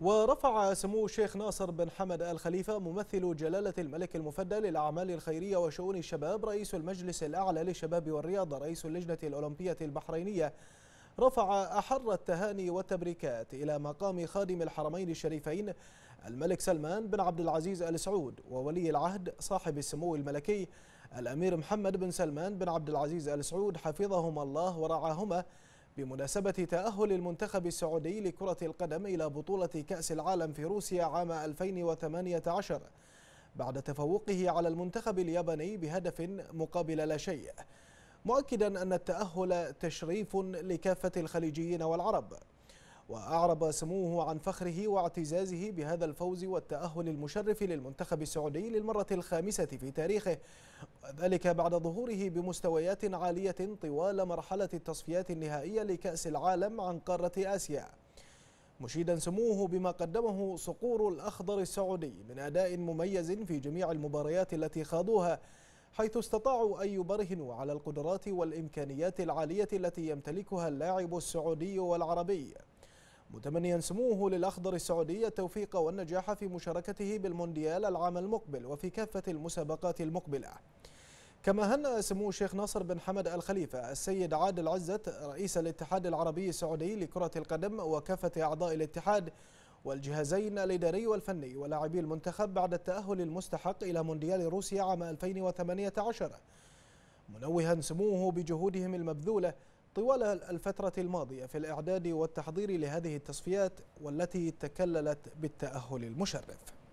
ورفع سمو الشيخ ناصر بن حمد الخليفة ممثل جلالة الملك المفدى للأعمال الخيرية وشؤون الشباب رئيس المجلس الأعلى للشباب والرياضة رئيس اللجنة الأولمبية البحرينية رفع أحر التهاني والتبريكات إلى مقام خادم الحرمين الشريفين الملك سلمان بن عبد العزيز آل سعود وولي العهد صاحب السمو الملكي الأمير محمد بن سلمان بن عبد العزيز آل سعود حفظهما الله ورعاهما بمناسبة تأهل المنتخب السعودي لكرة القدم إلى بطولة كأس العالم في روسيا عام 2018 بعد تفوقه على المنتخب الياباني بهدف مقابل لا شيء مؤكدا أن التأهل تشريف لكافة الخليجيين والعرب وأعرب سموه عن فخره واعتزازه بهذا الفوز والتأهل المشرف للمنتخب السعودي للمرة الخامسة في تاريخه ذلك بعد ظهوره بمستويات عالية طوال مرحلة التصفيات النهائية لكأس العالم عن قارة آسيا مشيدا سموه بما قدمه صقور الأخضر السعودي من أداء مميز في جميع المباريات التي خاضوها حيث استطاعوا أن يبرهنوا على القدرات والإمكانيات العالية التي يمتلكها اللاعب السعودي والعربي متمنيا سموه للأخضر السعودي التوفيق والنجاح في مشاركته بالمونديال العام المقبل وفي كافة المسابقات المقبلة كما هنأ سمو الشيخ ناصر بن حمد الخليفة السيد عادل عزت رئيس الاتحاد العربي السعودي لكرة القدم وكافة أعضاء الاتحاد والجهازين الإداري والفني ولاعبي المنتخب بعد التأهل المستحق إلى مونديال روسيا عام 2018 منوها سموه بجهودهم المبذولة طوال الفترة الماضية في الإعداد والتحضير لهذه التصفيات والتي تكللت بالتأهل المشرف